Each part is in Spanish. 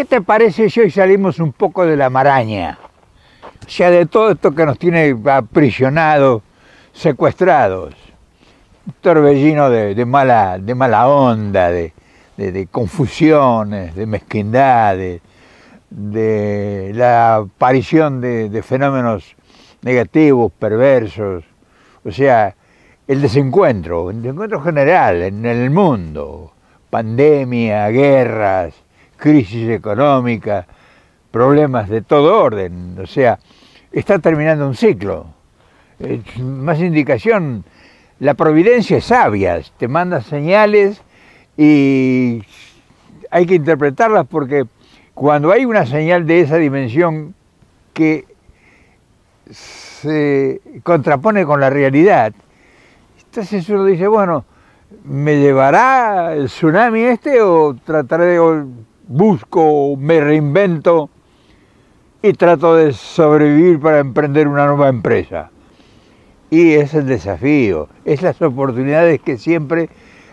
¿qué te parece si hoy salimos un poco de la maraña? O sea, de todo esto que nos tiene aprisionados, secuestrados, un torbellino de, mala, de mala onda, de, confusiones, de mezquindades, de la aparición de fenómenos negativos, perversos, o sea, el desencuentro, el desencuentro general en el mundo, pandemia, guerras, crisis económica, problemas de todo orden. O sea, está terminando un ciclo. más indicación, la providencia es sabia, te manda señales y hay que interpretarlas porque cuando hay una señal de esa dimensión que se contrapone con la realidad, entonces uno dice, bueno, ¿me llevará el tsunami este o trataré de busco, me reinvento y trato de sobrevivir para emprender una nueva empresa. Y es el desafío, es las oportunidades que siempre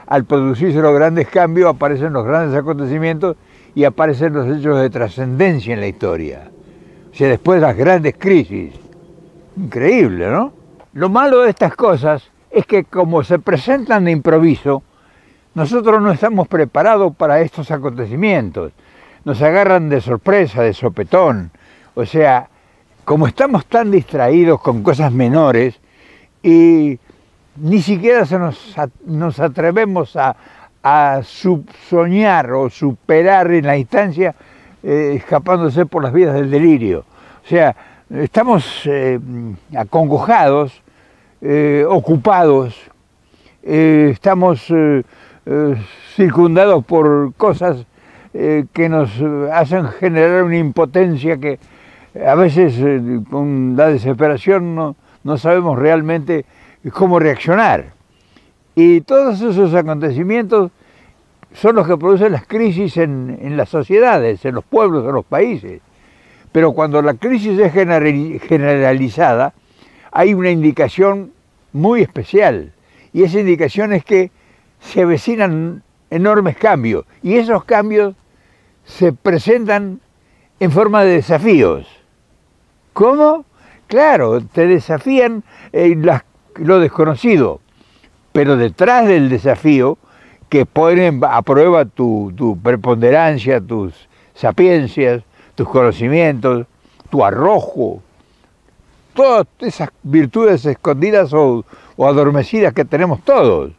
al producirse los grandes cambios aparecen los grandes acontecimientos y aparecen los hechos de trascendencia en la historia. O sea, después las grandes crisis. Increíble, ¿no? Lo malo de estas cosas es que como se presentan de improviso, nosotros no estamos preparados para estos acontecimientos. Nos agarran de sorpresa, de sopetón. O sea, como estamos tan distraídos con cosas menores y ni siquiera se nos, nos atrevemos a, soñar o superar en la instancia eh, escapándose por las vías del delirio. O sea, estamos eh, acongojados, eh, ocupados, estamos eh, circundados por cosas eh, que nos hacen generar una impotencia que a veces eh, con la desesperación no, no sabemos realmente cómo reaccionar. Y todos esos acontecimientos son los que producen las crisis en, en, las sociedades, en los pueblos, en los países. Pero cuando la crisis es generalizada, hay una indicación muy especial. Y esa indicación es que se avecinan enormes cambios y esos cambios se presentan en forma de desafíos. ¿Cómo? Claro, te desafían eh, lo desconocido, pero detrás del desafío que ponen a prueba tu, preponderancia, tus sapiencias, tus conocimientos, tu arrojo, todas esas virtudes escondidas o adormecidas que tenemos todos.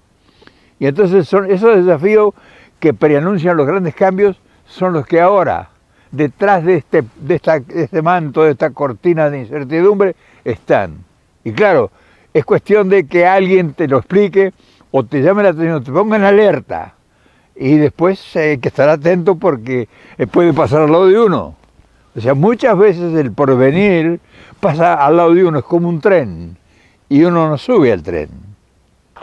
Y entonces son esos desafíos que preanuncian los grandes cambios son los que ahora, detrás de este, de, este manto, de esta cortina de incertidumbre, están. Y claro, es cuestión de que alguien te lo explique o te llame la atención, te ponga en alerta. Y después hay eh, que estar atento porque eh, puede pasar al lado de uno. O sea, muchas veces el porvenir pasa al lado de uno, es como un tren, y uno no sube al tren.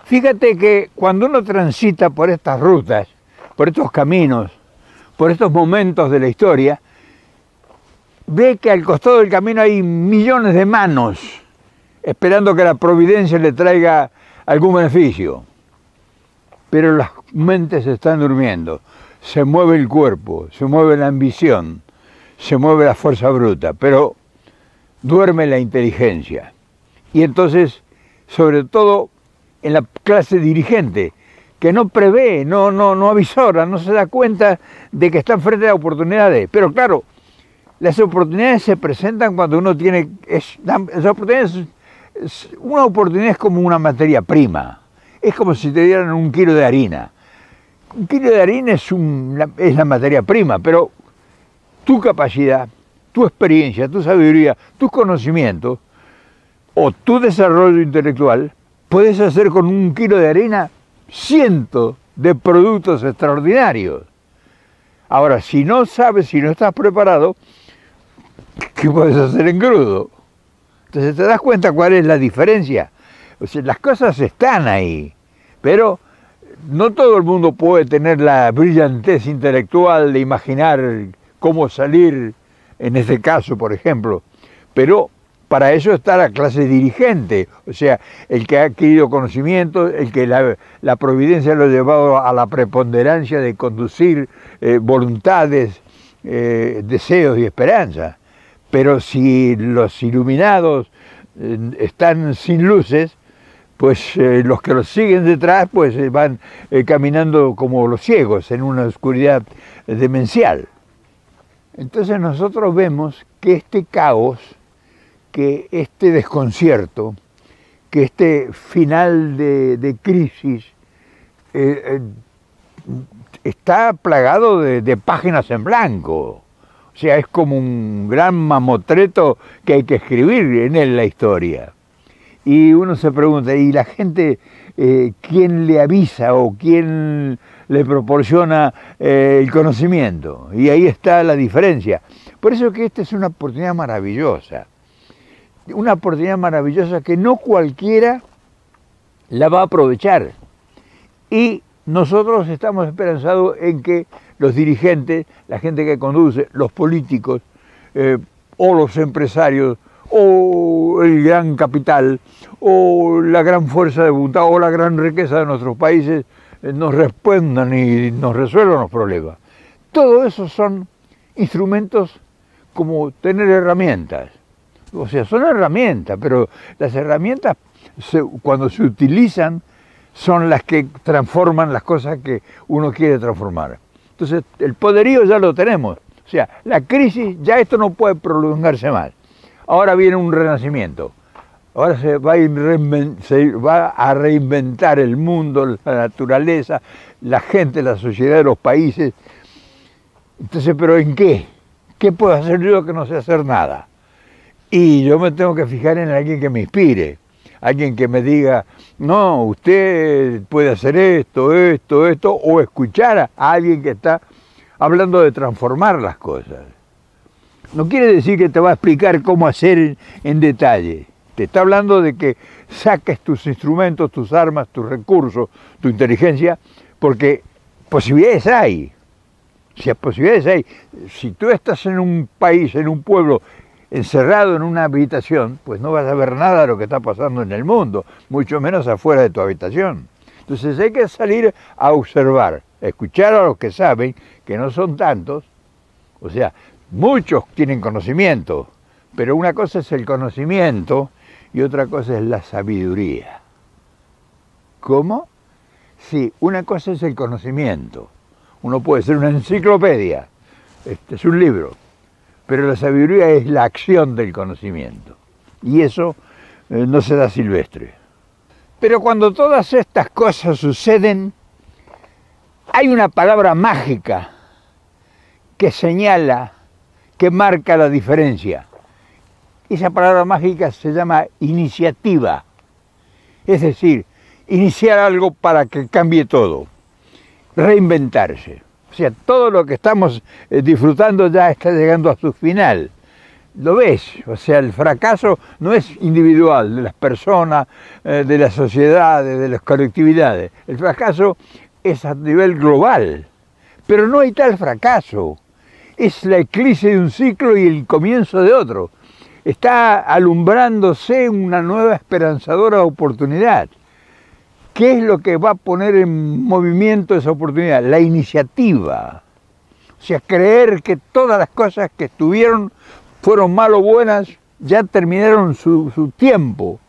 Fíjate que cuando uno transita por estas rutas, por estos caminos, por estos momentos de la historia, ve que al costado del camino hay millones de manos esperando que la providencia le traiga algún beneficio. Pero las mentes están durmiendo, se mueve el cuerpo, se mueve la ambición, se mueve la fuerza bruta, pero duerme la inteligencia. Y entonces, sobre todo, en la clase dirigente, que no prevé, no, no, no avisora, no se da cuenta de que está frente a oportunidades. Pero claro, las oportunidades se presentan cuando uno tiene... una oportunidad es como una materia prima, es como si te dieran un kilo de harina. Un kilo de harina es, un, es la materia prima, pero tu capacidad, tu experiencia, tu sabiduría, tus conocimientos o tu desarrollo intelectual Puedes hacer con un kilo de arena cientos de productos extraordinarios. Ahora, si no sabes, si no estás preparado, ¿qué puedes hacer en crudo? Entonces te das cuenta cuál es la diferencia. O sea, las cosas están ahí, pero no todo el mundo puede tener la brillantez intelectual de imaginar cómo salir, en este caso, por ejemplo. Pero para eso está la clase dirigente, o sea, el que ha adquirido conocimiento, el que la, providencia lo ha llevado a la preponderancia de conducir eh, voluntades, eh, deseos y esperanzas. Pero si los iluminados eh, están sin luces, pues los que los siguen detrás pues van caminando como los ciegos en una oscuridad demencial. Entonces nosotros vemos que este caos que este desconcierto, que este final de, crisis eh, eh, está plagado de, páginas en blanco. O sea, es como un gran mamotreto que hay que escribir en él la historia. Y uno se pregunta, ¿y la gente eh, quién le avisa o quién le proporciona el conocimiento? Y ahí está la diferencia. Por eso que esta es una oportunidad maravillosa una oportunidad maravillosa que no cualquiera la va a aprovechar. Y nosotros estamos esperanzados en que los dirigentes, la gente que conduce, los políticos eh, o los empresarios o el gran capital o la gran fuerza de voluntad o la gran riqueza de nuestros países eh, nos respondan y nos resuelvan los problemas. Todo eso son instrumentos como tener herramientas o sea, son herramientas, pero las herramientas cuando se utilizan son las que transforman las cosas que uno quiere transformar. Entonces, el poderío ya lo tenemos. O sea, la crisis, ya esto no puede prolongarse más. Ahora viene un renacimiento. Ahora se va, se va a reinventar el mundo, la naturaleza, la gente, la sociedad de los países. Entonces, ¿pero en qué? ¿Qué puedo hacer yo que no sé hacer nada? Y yo me tengo que fijar en alguien que me inspire, alguien que me diga, no, usted puede hacer esto, esto, esto, o escuchar a alguien que está hablando de transformar las cosas. No quiere decir que te va a explicar cómo hacer en, detalle. Te está hablando de que saques tus instrumentos, tus armas, tus recursos, tu inteligencia, porque posibilidades hay. Si posibilidades hay, si tú estás en un país, en un pueblo encerrado en una habitación, pues no vas a ver nada de lo que está pasando en el mundo, mucho menos afuera de tu habitación. Entonces hay que salir a observar, a escuchar a los que saben, que no son tantos, o sea, muchos tienen conocimiento, pero una cosa es el conocimiento y otra cosa es la sabiduría. ¿Cómo? Sí, una cosa es el conocimiento. Uno puede ser una enciclopedia, este es un libro, pero la sabiduría es la acción del conocimiento. Y eso eh, no se da silvestre. Pero cuando todas estas cosas suceden, hay una palabra mágica que señala, que marca la diferencia. Esa palabra mágica se llama iniciativa. Es decir, iniciar algo para que cambie todo, reinventarse. O sea, todo lo que estamos eh, disfrutando ya está llegando a su final. Lo ves, o sea, el fracaso no es individual de las personas, eh, de las sociedades, de las colectividades. El fracaso es a nivel global. Pero no hay tal fracaso. Es la eclipse de un ciclo y el comienzo de otro. Está alumbrándose una nueva esperanzadora oportunidad. ¿Qué es lo que va a poner en movimiento esa oportunidad? La iniciativa. O sea, creer que todas las cosas que estuvieron, fueron mal o buenas, ya terminaron su, tiempo.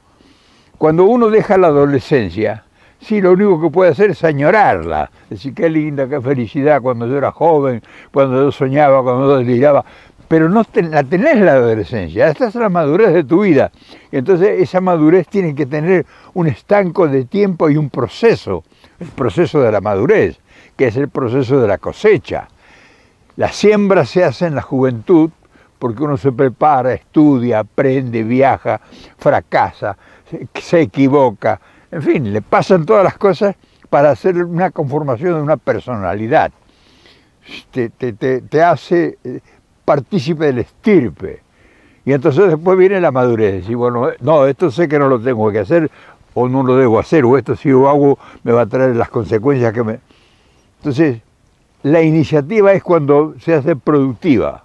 Cuando uno deja la adolescencia, sí, lo único que puede hacer es añorarla. Decir, qué linda, qué felicidad cuando yo era joven, cuando yo soñaba, cuando yo deliraba pero no la tenés la adolescencia, esta es la madurez de tu vida. Entonces esa madurez tiene que tener un estanco de tiempo y un proceso, el proceso de la madurez, que es el proceso de la cosecha. La siembra se hace en la juventud porque uno se prepara, estudia, aprende, viaja, fracasa, se, equivoca, en fin, le pasan todas las cosas para hacer una conformación de una personalidad. te hace eh, partícipe del estirpe. Y entonces después viene la madurez. Y bueno, eh, no, esto sé que no lo tengo que hacer o no lo debo hacer, o esto si lo hago me va a traer las consecuencias que me... Entonces, la iniciativa es cuando se hace productiva,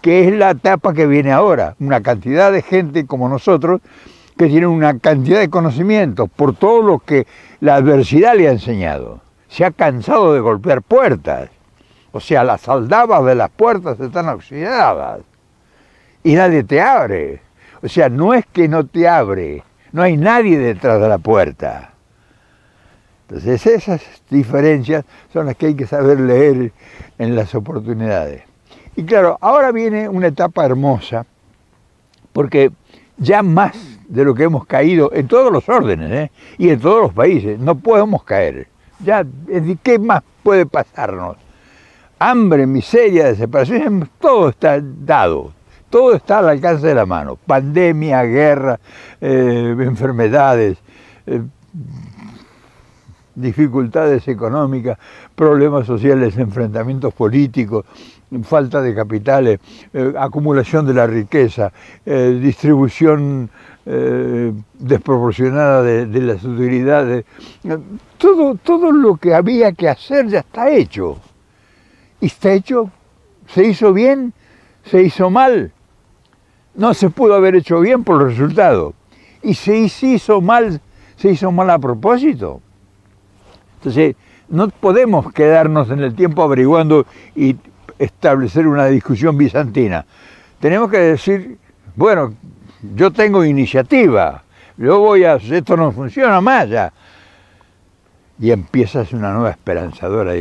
que es la etapa que viene ahora. Una cantidad de gente como nosotros que tiene una cantidad de conocimientos por todo lo que la adversidad le ha enseñado. Se ha cansado de golpear puertas o sea, las aldabas de las puertas están oxidadas y nadie te abre. O sea, no es que no te abre, no hay nadie detrás de la puerta. Entonces esas diferencias son las que hay que saber leer en las oportunidades. Y claro, ahora viene una etapa hermosa, porque ya más de lo que hemos caído en todos los órdenes ¿eh? y en todos los países, no podemos caer. Ya, ¿qué más puede pasarnos? hambre, miseria, desesperación, em, todo está dado, todo está al alcance de la mano. Pandemia, guerra, eh, enfermedades, eh, dificultades económicas, problemas sociales, enfrentamientos políticos, falta de capitales, eh, acumulación de la riqueza, distribución desproporcionada de, de las utilidades. Todo, todo lo que había que hacer ya está hecho. Y está hecho, se hizo bien, se hizo mal. No se pudo haber hecho bien por el resultado. Y se hizo mal, se hizo mal a propósito. Entonces, no podemos quedarnos en el tiempo averiguando y establecer una discusión bizantina. Tenemos que decir, bueno, yo tengo iniciativa, yo voy a, esto no funciona más ya, y empiezas una nueva esperanzadora.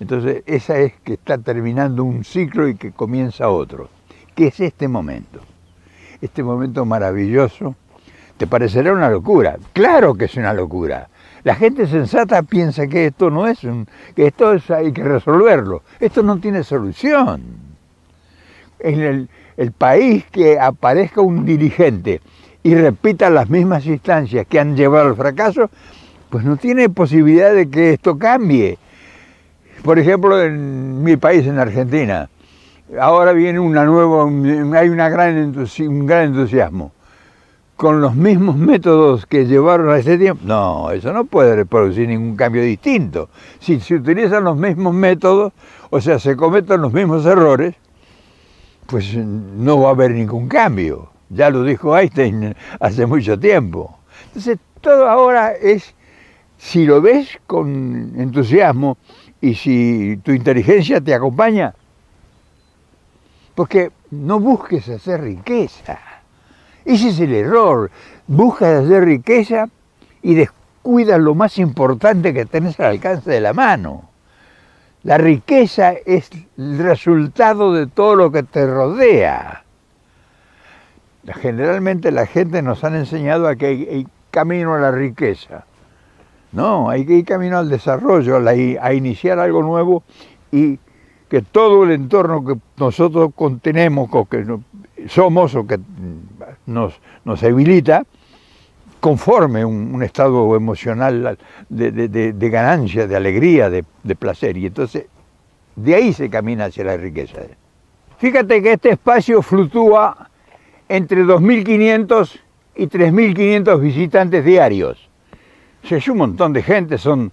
Entonces, esa es que está terminando un ciclo y que comienza otro, que es este momento. Este momento maravilloso, te parecerá una locura, claro que es una locura. La gente sensata piensa que esto no es un, que esto es, hay que resolverlo, esto no tiene solución. En el, el país que aparezca un dirigente y repita las mismas instancias que han llevado al fracaso, pues no tiene posibilidad de que esto cambie. Por ejemplo, en mi país, en Argentina, ahora viene una nueva, hay un gran entusiasmo. Con los mismos métodos que llevaron a ese tiempo, no, eso no puede producir ningún cambio distinto. Si se utilizan los mismos métodos, o sea, se cometen los mismos errores, pues no va a haber ningún cambio. Ya lo dijo Einstein hace mucho tiempo. Entonces, todo ahora es si lo ves con entusiasmo y si tu inteligencia te acompaña. Porque no busques hacer riqueza. Ese es el error. Buscas hacer riqueza y descuidas lo más importante que tenés al alcance de la mano. La riqueza es el resultado de todo lo que te rodea. Generalmente la gente nos ha enseñado a que hay camino a la riqueza no, hay que ir camino al desarrollo, a iniciar algo nuevo y que todo el entorno que nosotros contenemos, o que somos o que nos, habilita, conforme un, estado emocional de, de, ganancia, de alegría, de, placer. Y entonces de ahí se camina hacia la riqueza. Fíjate que este espacio fluctúa entre 2.500 y 3.500 visitantes diarios se un montón de gente, son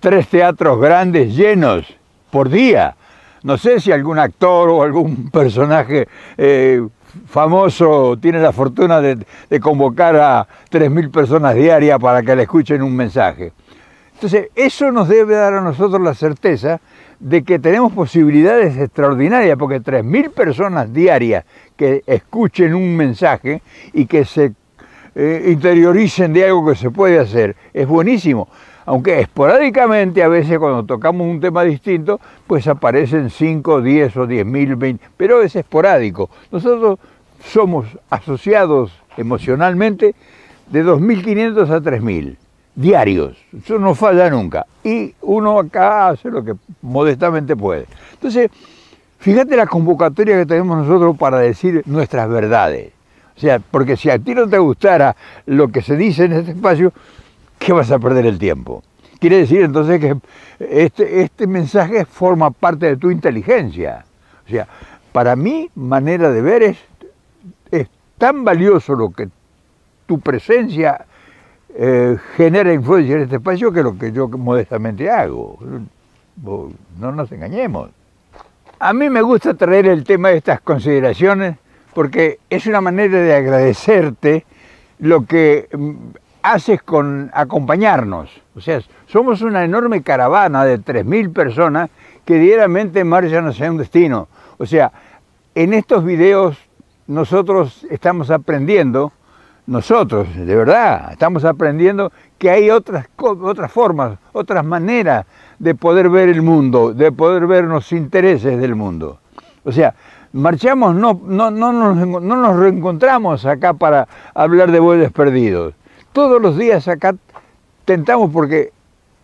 tres teatros grandes llenos por día. No sé si algún actor o algún personaje eh, famoso tiene la fortuna de, de convocar a 3.000 personas diarias para que le escuchen un mensaje. Entonces, eso nos debe dar a nosotros la certeza de que tenemos posibilidades extraordinarias, porque 3.000 personas diarias que escuchen un mensaje y que se eh, interioricen de algo que se puede hacer. Es buenísimo. Aunque esporádicamente, a veces cuando tocamos un tema distinto, pues aparecen 5, 10 o diez mil, 20, pero es esporádico. Nosotros somos asociados emocionalmente de 2.500 a 3.000 diarios. Eso no falla nunca. Y uno acá hace lo que modestamente puede. Entonces, fíjate la convocatoria que tenemos nosotros para decir nuestras verdades. O sea, porque si a ti no te gustara lo que se dice en este espacio, ¿qué vas a perder el tiempo? Quiere decir entonces que este, este mensaje forma parte de tu inteligencia. O sea, para mí, manera de ver es, tan valioso lo que tu presencia eh, genera influencia en este espacio que lo que yo modestamente hago. No nos engañemos. A mí me gusta traer el tema de estas consideraciones porque es una manera de agradecerte lo que mm, haces con acompañarnos. O sea, somos una enorme caravana de 3.000 personas que diariamente marchan hacia un destino. O sea, en estos videos nosotros estamos aprendiendo, nosotros, de verdad, estamos aprendiendo que hay otras, otras formas, otras maneras de poder ver el mundo, de poder ver los intereses del mundo. O sea, marchamos, no, no, no, nos, nos reencontramos acá para hablar de bueyes perdidos. Todos los días acá tentamos porque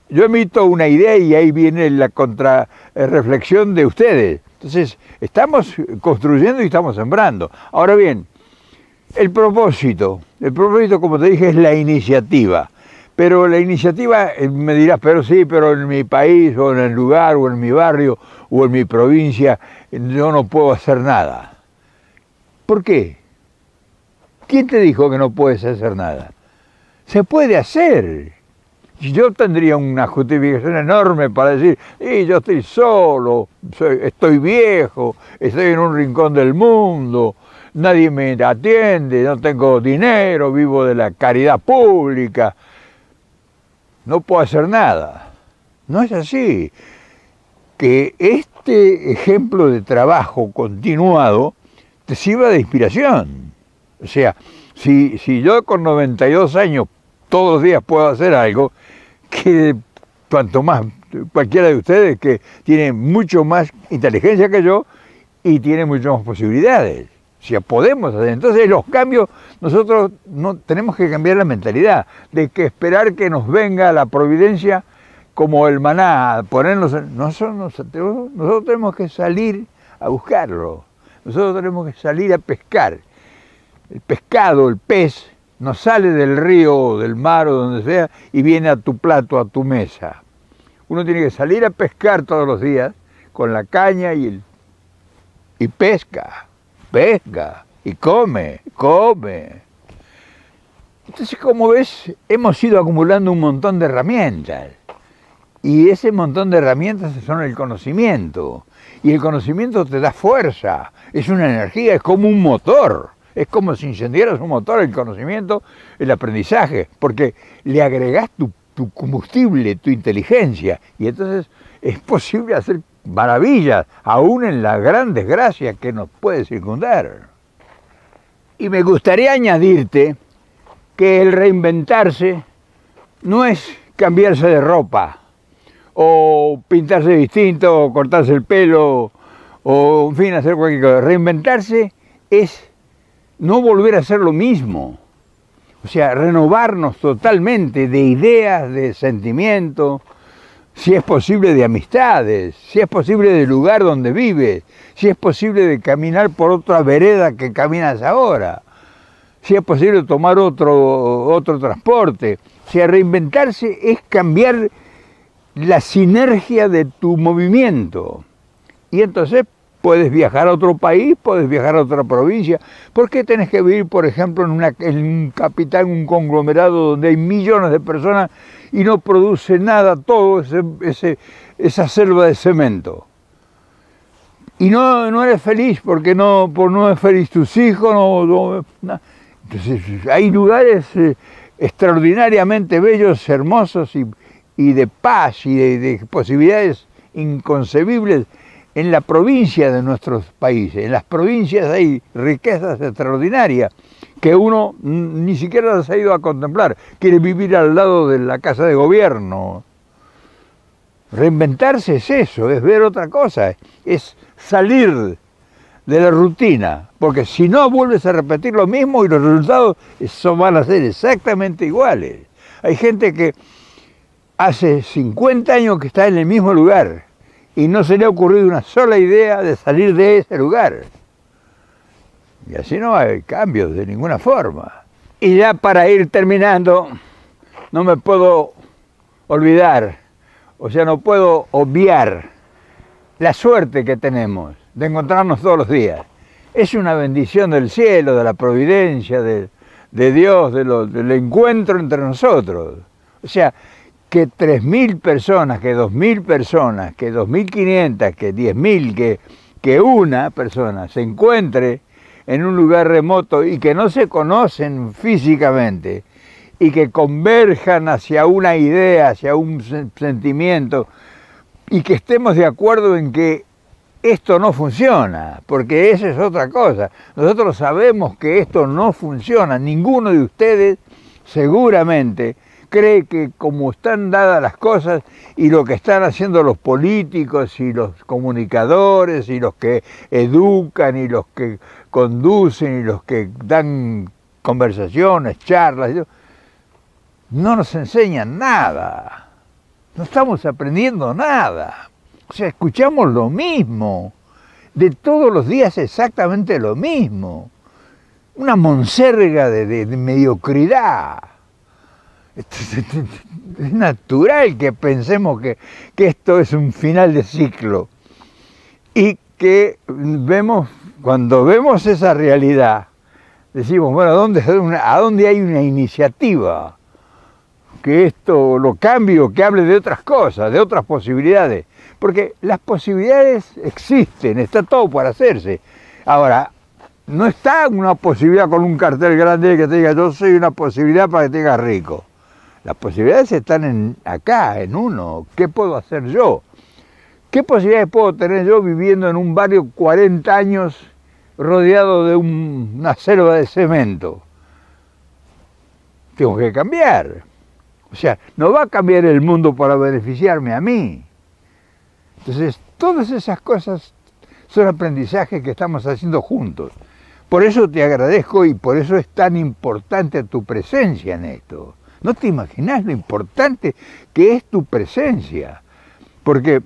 yo emito una idea y ahí viene la contrarreflexión de ustedes. Entonces, estamos construyendo y estamos sembrando. Ahora bien, el propósito, el propósito, como te dije, es la iniciativa. Pero la iniciativa, eh, me dirás, pero sí, pero en mi país o en el lugar o en mi barrio o en mi provincia yo no puedo hacer nada. ¿Por qué? ¿Quién te dijo que no puedes hacer nada? Se puede hacer. Yo tendría una justificación enorme para decir, yo estoy solo, estoy viejo, estoy en un rincón del mundo, nadie me atiende, no tengo dinero, vivo de la caridad pública, no puedo hacer nada. No es así que este ejemplo de trabajo continuado te sirva de inspiración. O sea, si, yo con 92 años todos los días puedo hacer algo, que cuanto más cualquiera de ustedes que tiene mucho más inteligencia que yo y tiene muchas más posibilidades. O sea, podemos hacer. Entonces los cambios, nosotros no tenemos que cambiar la mentalidad de que esperar que nos venga la providencia como el maná, ponernos... Nosotros, nosotros tenemos que salir a buscarlo, nosotros tenemos que salir a pescar. El pescado, el pez, no sale del río del mar o donde sea y viene a tu plato, a tu mesa. Uno tiene que salir a pescar todos los días con la caña y, el, y pesca, pesca y come, come. Entonces, como ves, hemos ido acumulando un montón de herramientas. Y ese montón de herramientas son el conocimiento. Y el conocimiento te da fuerza, es una energía, es como un motor. Es como si incendiaras un motor, el conocimiento, el aprendizaje, porque le agregás tu, tu combustible, tu inteligencia. Y entonces es posible hacer maravillas, aún en la gran desgracia que nos puede circundar. Y me gustaría añadirte que el reinventarse no es cambiarse de ropa, o pintarse distinto, o cortarse el pelo, o en fin, hacer cualquier cosa. Reinventarse es no volver a hacer lo mismo. O sea, renovarnos totalmente de ideas, de sentimientos, si es posible de amistades, si es posible del lugar donde vives, si es posible de caminar por otra vereda que caminas ahora, si es posible tomar otro, otro transporte. O sea, reinventarse es cambiar la sinergia de tu movimiento. Y entonces puedes viajar a otro país, puedes viajar a otra provincia. ¿Por qué tenés que vivir, por ejemplo, en, una, un capital, en un conglomerado donde hay millones de personas y no produce nada todo ese, esa selva de cemento? Y no, no eres feliz porque no, por no es feliz tus hijos, no, Entonces hay lugares eh, extraordinariamente bellos, hermosos y y de paz y de, posibilidades inconcebibles en la provincia de nuestros países. En las provincias hay riquezas extraordinarias que uno ni siquiera las ha ido a contemplar. Quiere vivir al lado de la casa de gobierno. Reinventarse es eso, es ver otra cosa, es salir de la rutina, porque si no vuelves a repetir lo mismo y los resultados son, van a ser exactamente iguales. Hay gente que hace 50 años que está en el mismo lugar y no se le ha ocurrido una sola idea de salir de ese lugar. Y así no hay cambios de ninguna forma. Y ya para ir terminando, no me puedo olvidar, o sea, no puedo obviar la suerte que tenemos de encontrarnos todos los días. Es una bendición del cielo, de la providencia, de, Dios, del encuentro entre nosotros. O sea, que 3.000 personas, que 2.000 personas, que 2.500, que 10.000, que, que una persona se encuentre en un lugar remoto y que no se conocen físicamente y que converjan hacia una idea, hacia un sentimiento y que estemos de acuerdo en que esto no funciona, porque esa es otra cosa. Nosotros sabemos que esto no funciona, ninguno de ustedes seguramente cree que como están dadas las cosas y lo que están haciendo los políticos y los comunicadores y los que educan y los que conducen y los que dan conversaciones, charlas, no nos enseñan nada, no estamos aprendiendo nada, o sea, escuchamos lo mismo, de todos los días exactamente lo mismo, una monserga de, mediocridad. es natural que pensemos que, esto es un final de ciclo y que vemos, cuando vemos esa realidad, decimos, bueno, ¿a dónde, ¿a dónde hay una iniciativa? Que esto lo cambie que hable de otras cosas, de otras posibilidades. Porque las posibilidades existen, está todo para hacerse. Ahora, no está una posibilidad con un cartel grande que te diga, yo soy una posibilidad para que te rico. Las posibilidades están en, acá, en uno. ¿Qué puedo hacer yo? ¿Qué posibilidades puedo tener yo viviendo en un barrio 40 años rodeado de una selva de cemento? Tengo que cambiar. O sea, no va a cambiar el mundo para beneficiarme a mí. Entonces, todas esas cosas son aprendizajes que estamos haciendo juntos. Por eso te agradezco y por eso es tan importante tu presencia en esto. No te imaginas lo importante que es tu presencia. Porque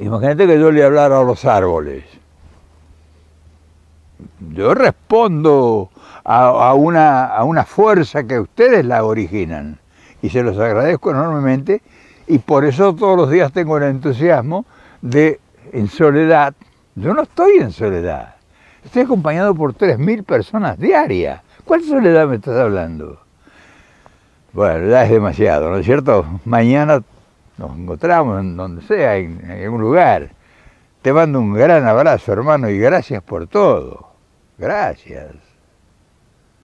imagínate que yo le hablara a los árboles. Yo respondo a, una, a una fuerza que ustedes la originan. Y se los agradezco enormemente. Y por eso todos los días tengo el entusiasmo de, en soledad, yo no estoy en soledad. Estoy acompañado por 3.000 personas diarias. ¿Cuál soledad me estás hablando? Bueno, ya es demasiado, ¿no es cierto? Mañana nos encontramos en donde sea, en, un algún lugar. Te mando un gran abrazo, hermano, y gracias por todo. Gracias.